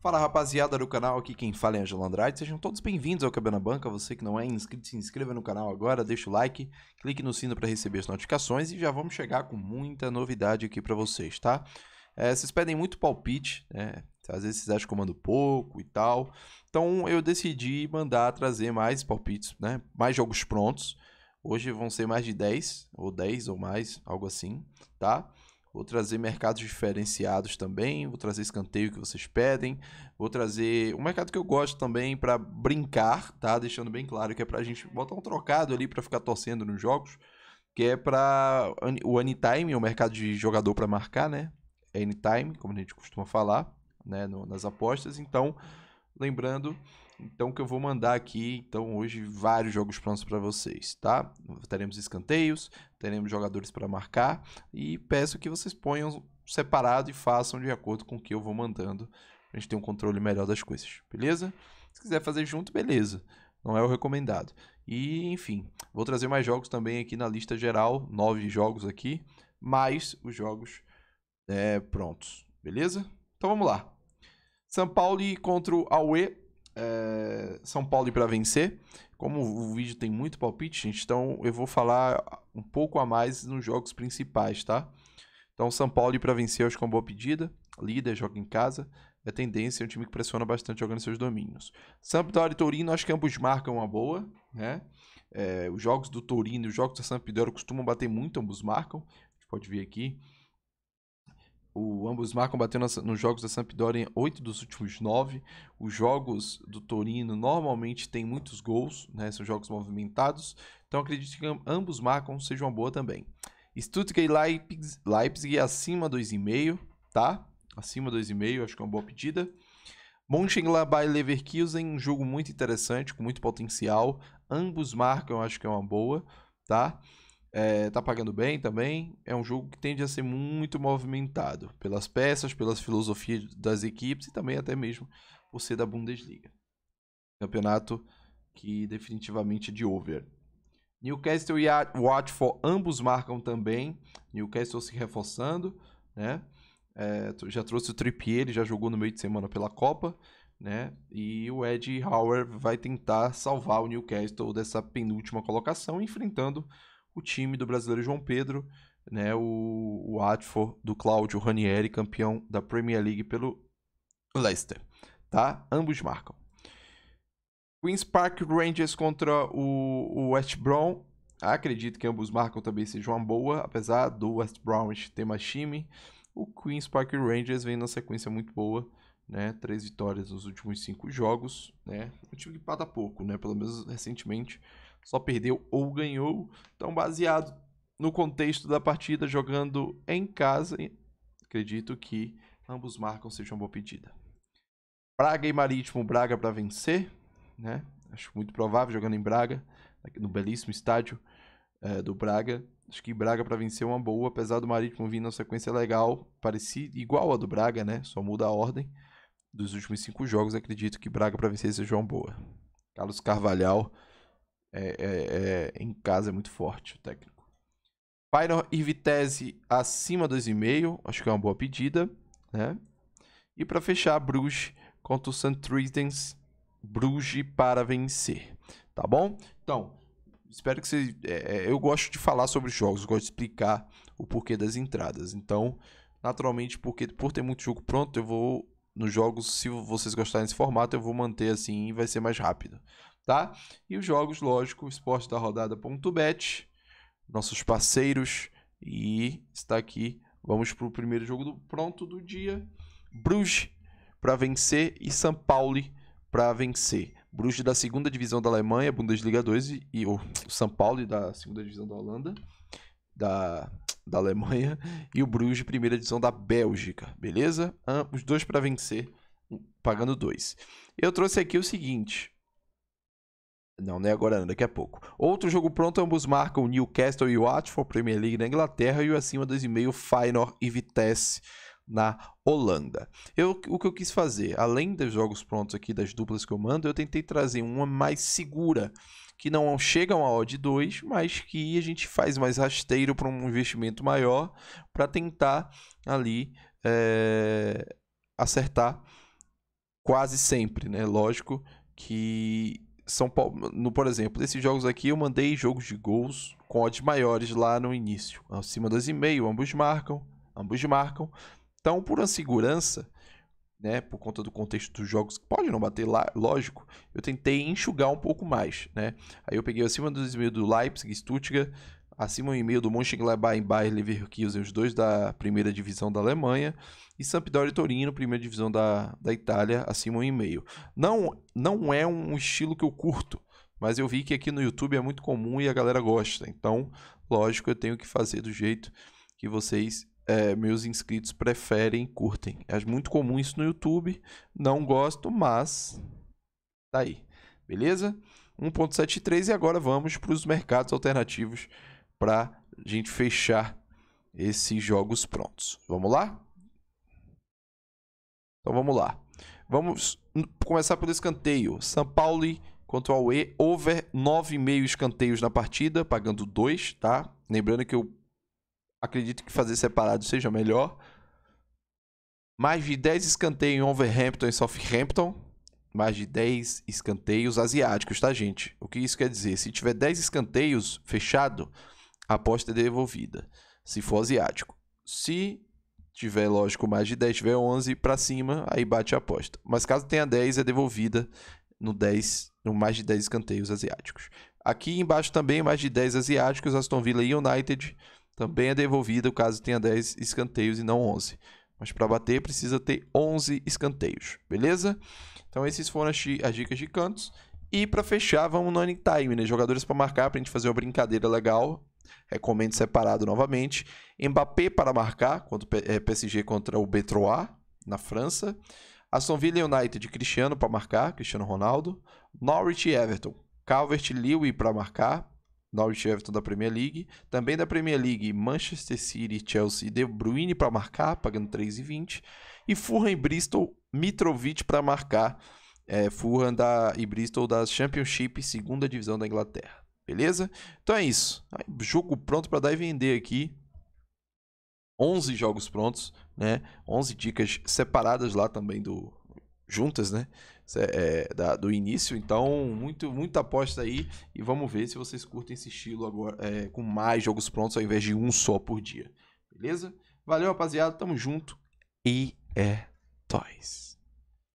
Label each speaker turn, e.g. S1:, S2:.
S1: Fala rapaziada do canal, aqui quem fala é Angelo Andrade, sejam todos bem-vindos ao na Banca, você que não é inscrito, se inscreva no canal agora, deixa o like, clique no sino para receber as notificações e já vamos chegar com muita novidade aqui para vocês, tá? É, vocês pedem muito palpite, né? Às vezes vocês acham que eu mando pouco e tal, então eu decidi mandar trazer mais palpites, né? Mais jogos prontos, hoje vão ser mais de 10, ou 10 ou mais, algo assim, tá? vou trazer mercados diferenciados também, vou trazer escanteio que vocês pedem, vou trazer um mercado que eu gosto também para brincar, tá? Deixando bem claro que é para a gente botar um trocado ali para ficar torcendo nos jogos, que é para o anytime, o é mercado de jogador para marcar, né? Anytime, como a gente costuma falar, né, no, nas apostas. Então, lembrando então que eu vou mandar aqui, então hoje vários jogos prontos para vocês, tá? Teremos escanteios, teremos jogadores para marcar e peço que vocês ponham separado e façam de acordo com o que eu vou mandando, a gente tem um controle melhor das coisas, beleza? Se quiser fazer junto, beleza. Não é o recomendado. E, enfim, vou trazer mais jogos também aqui na lista geral, nove jogos aqui, mais os jogos é, prontos, beleza? Então vamos lá. São Paulo contra o Aue, é, São Paulo e para vencer. Como o vídeo tem muito palpite, gente, então eu vou falar um pouco a mais nos jogos principais, tá? Então, São Paulo e para vencer, eu acho que é uma boa pedida. Líder, joga em casa. É tendência, é um time que pressiona bastante jogando seus domínios. Sampdoria e Torino, acho que ambos marcam uma boa, né? É, os jogos do Torino e os jogos da Sampdoria costumam bater muito, ambos marcam. A gente pode ver aqui. O marcam batendo nas, nos jogos da Sampdoria em 8 dos últimos 9. Os jogos do Torino normalmente têm muitos gols, né? são jogos movimentados. Então acredito que ambos marcam seja uma boa também. Stuttgart e Leipzig, Leipzig acima 2,5, tá? Acima 2,5, acho que é uma boa pedida. Mönchengladbach e Leverkusen, um jogo muito interessante, com muito potencial. Ambos marcam, acho que é uma boa, tá? É, tá pagando bem também. É um jogo que tende a ser muito movimentado pelas peças, pelas filosofias das equipes e também até mesmo por ser da Bundesliga. Campeonato que definitivamente é de over. Newcastle e Watford ambos marcam também. Newcastle se reforçando, né? É, já trouxe o Trippier, ele já jogou no meio de semana pela Copa, né? E o Ed Howard vai tentar salvar o Newcastle dessa penúltima colocação, enfrentando o time do brasileiro João Pedro, né, o, o Atfor do Cláudio Ranieri, campeão da Premier League pelo Leicester. Tá? Ambos marcam. Queen's Park Rangers contra o, o West Brom. Acredito que ambos marcam também seja uma boa, apesar do West Brom ter mais time. O Queen's Park Rangers vem numa sequência muito boa, né? Três vitórias nos últimos cinco jogos, né? Um time que pata pouco, né? Pelo menos recentemente só perdeu ou ganhou. Então, baseado no contexto da partida, jogando em casa, acredito que ambos marcam seja uma boa pedida. Braga e Marítimo, Braga para vencer, né? Acho muito provável jogando em Braga, no belíssimo estádio é, do Braga. Acho que Braga para vencer é uma boa, apesar do Marítimo vir na sequência legal, parecida igual a do Braga, né? Só muda a ordem dos últimos cinco jogos. Acredito que Braga para vencer seja uma boa. Carlos Carvalhal é, é, é, em casa é muito forte o técnico. Feyenoord e Vitesse acima 2,5, acho que é uma boa pedida, né? E para fechar, Bruges contra o St. Truidens, Bruges para vencer, tá bom? Então, espero que vocês... É, é, eu gosto de falar sobre os jogos, gosto de explicar o porquê das entradas. Então, naturalmente, porque por ter muito jogo pronto, eu vou nos jogos, se vocês gostarem desse formato, eu vou manter assim e vai ser mais rápido tá? E os jogos, lógico, esporte da rodada.bet, nossos parceiros, e está aqui. Vamos para o primeiro jogo do pronto do dia. Bruges para vencer e São Paulo para vencer. Bruges da segunda divisão da Alemanha, Bundesliga 2, e o São Paulo da segunda divisão da Holanda, da, da Alemanha, e o Bruges, primeira divisão da Bélgica, beleza? Os dois para vencer, pagando dois. Eu trouxe aqui o seguinte: não, não é agora não, daqui a pouco. Outro jogo pronto, ambos marcam Newcastle e Watford, Premier League na Inglaterra, e o acima 2,5 Feyenoord e Vitesse na Holanda. Eu, o que eu quis fazer, além dos jogos prontos aqui das duplas que eu mando, eu tentei trazer uma mais segura, que não chega a uma odd 2, mas que a gente faz mais rasteiro para um investimento maior, para tentar ali é, acertar quase sempre, né? Lógico que são Paulo, no, por exemplo, esses jogos aqui eu mandei jogos de gols com odds maiores lá no início, acima das e ambos marcam, ambos marcam. Então, por uma segurança, né, por conta do contexto dos jogos, que pode não bater lá, lógico, eu tentei enxugar um pouco mais, né? Aí eu peguei acima dos meio do Leipzig, Stuttgart, acima e meio do Mönchengladbach em Bayer Leverkusen, os dois da primeira divisão da Alemanha, e Sampdoria e Torino, primeira divisão da, da Itália, acima e meio. Não, não é um estilo que eu curto, mas eu vi que aqui no YouTube é muito comum e a galera gosta. Então, lógico, eu tenho que fazer do jeito que vocês, é, meus inscritos, preferem curtem. É muito comum isso no YouTube, não gosto, mas tá aí, beleza? 1.73 e agora vamos para os mercados alternativos para a gente fechar esses jogos prontos. Vamos lá? Então vamos lá. Vamos começar pelo escanteio. São Paulo contra o E, over 9,5 escanteios na partida, pagando 2, tá? Lembrando que eu acredito que fazer separado seja melhor. Mais de 10 escanteios em Overhampton e Southampton. Mais de 10 escanteios asiáticos, tá, gente? O que isso quer dizer? Se tiver 10 escanteios fechado, aposta é devolvida, se for asiático. Se tiver, lógico, mais de 10, tiver 11 para cima, aí bate a aposta. Mas caso tenha 10, é devolvida no 10, no mais de 10 escanteios asiáticos. Aqui embaixo também, mais de 10 asiáticos, Aston Villa e United também é devolvida caso tenha 10 escanteios e não 11. Mas para bater precisa ter 11 escanteios, beleza? Então esses foram as, dicas de cantos. E para fechar, vamos no anytime, né? Jogadores para marcar, para a gente fazer uma brincadeira legal recomendo separado novamente. Mbappé para marcar quando PSG contra o eh, Betroa na França. Aston Villa United, Cristiano para marcar, Cristiano Ronaldo. Norwich e Everton, Calvert Lewin para marcar, Norwich e Everton da Premier League. Também da Premier League, Manchester City, Chelsea e De Bruyne para marcar, pagando 3,20. E Fulham e Bristol, Mitrovic para marcar. É, Fulham da, e Bristol da Championship, segunda divisão da Inglaterra. Beleza? Então é isso. Jogo pronto para dar e vender aqui. 11 jogos prontos, né? 11 dicas separadas lá também do juntas, né? É, da, do início. Então, muito, muita aposta aí e vamos ver se vocês curtem esse estilo agora é, com mais jogos prontos ao invés de um só por dia. Beleza? Valeu, rapaziada. Tamo junto e é toys.